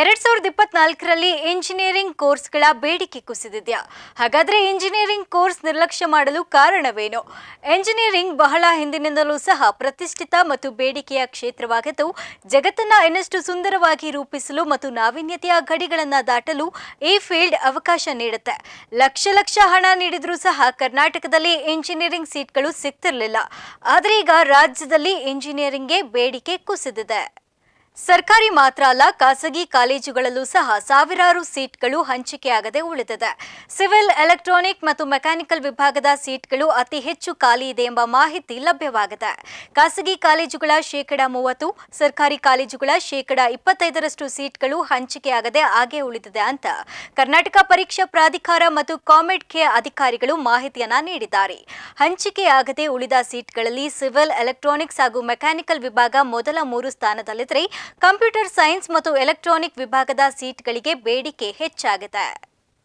ಎರಡ್ ಸಾವಿರದ ಇಪ್ಪತ್ನಾಲ್ಕರಲ್ಲಿ ಇಂಜಿನಿಯರಿಂಗ್ ಕೋರ್ಸ್ಗಳ ಬೇಡಿಕೆ ಕುಸಿದಿದೆಯಾ ಹಾಗಾದ್ರೆ ಇಂಜಿನಿಯರಿಂಗ್ ಕೋರ್ಸ್ ನಿರ್ಲಕ್ಷ್ಯ ಮಾಡಲು ಕಾರಣವೇನು ಎಂಜಿನಿಯರಿಂಗ್ ಬಹಳ ಹಿಂದಿನಿಂದಲೂ ಸಹ ಪ್ರತಿಷ್ಠಿತ ಮತ್ತು ಬೇಡಿಕೆಯ ಕ್ಷೇತ್ರವಾಗಿದ್ದು ಜಗತ್ತನ್ನ ಇನ್ನಷ್ಟು ಸುಂದರವಾಗಿ ರೂಪಿಸಲು ಮತ್ತು ನಾವೀನ್ಯತೆಯ ಗಡಿಗಳನ್ನು ದಾಟಲು ಈ ಫೀಲ್ಡ್ ಅವಕಾಶ ನೀಡುತ್ತೆ ಲಕ್ಷ ಲಕ್ಷ ಹಣ ನೀಡಿದ್ರೂ ಸಹ ಕರ್ನಾಟಕದಲ್ಲಿ ಇಂಜಿನಿಯರಿಂಗ್ ಸೀಟ್ಗಳು ಸಿಗ್ತಿರಲಿಲ್ಲ ಆದರೆ ಈಗ ರಾಜ್ಯದಲ್ಲಿ ಇಂಜಿನಿಯರಿಂಗ್ಗೆ ಬೇಡಿಕೆ ಕುಸಿದಿದೆ ಸರ್ಕಾರಿ ಮಾತ್ರ ಅಲ್ಲ ಖಾಸಗಿ ಕಾಲೇಜುಗಳಲ್ಲೂ ಸಹ ಸಾವಿರಾರು ಸೀಟ್ಗಳು ಹಂಚಿಕೆಯಾಗದೆ ಉಳಿದಿದೆ ಸಿವಿಲ್ ಎಲೆಕ್ಟ್ರಾನಿಕ್ ಮತ್ತು ಮೆಕ್ಯಾನಿಕಲ್ ವಿಭಾಗದ ಸೀಟ್ಗಳು ಅತಿ ಹೆಚ್ಚು ಖಾಲಿ ಇದೆ ಎಂಬ ಮಾಹಿತಿ ಲಭ್ಯವಾಗಿದೆ ಖಾಸಗಿ ಕಾಲೇಜುಗಳ ಶೇಕಡ ಮೂವತ್ತು ಸರ್ಕಾರಿ ಕಾಲೇಜುಗಳ ಶೇಕಡಾ ಇಪ್ಪತ್ತೈದರಷ್ಟು ಸೀಟ್ಗಳು ಹಂಚಿಕೆಯಾಗದೆ ಹಾಗೇ ಉಳಿದಿದೆ ಅಂತ ಕರ್ನಾಟಕ ಪರೀಕ್ಷಾ ಪ್ರಾಧಿಕಾರ ಮತ್ತು ಕಾಮೆಡ್ ಕೆ ಅಧಿಕಾರಿಗಳು ಮಾಹಿತಿಯನ್ನ ನೀಡಿದ್ದಾರೆ ಹಂಚಿಕೆಯಾಗದೆ ಉಳಿದ ಸೀಟ್ಗಳಲ್ಲಿ ಸಿವಿಲ್ ಎಲೆಕ್ಟ್ರಾನಿಕ್ಸ್ ಹಾಗೂ ಮೆಕ್ಯಾನಿಕಲ್ ವಿಭಾಗ ಮೊದಲ ಮೂರು ಸ್ಥಾನದಲ್ಲಿದ್ದರೆ ಕಂಪ್ಯೂಟರ್ ಸೈನ್ಸ್ ಮತ್ತು ಎಲೆಕ್ಟ್ರಾನಿಕ್ ವಿಭಾಗದ ಸೀಟ್ಗಳಿಗೆ ಬೇಡಿಕೆ ಹೆಚ್ಚಾಗಿದೆ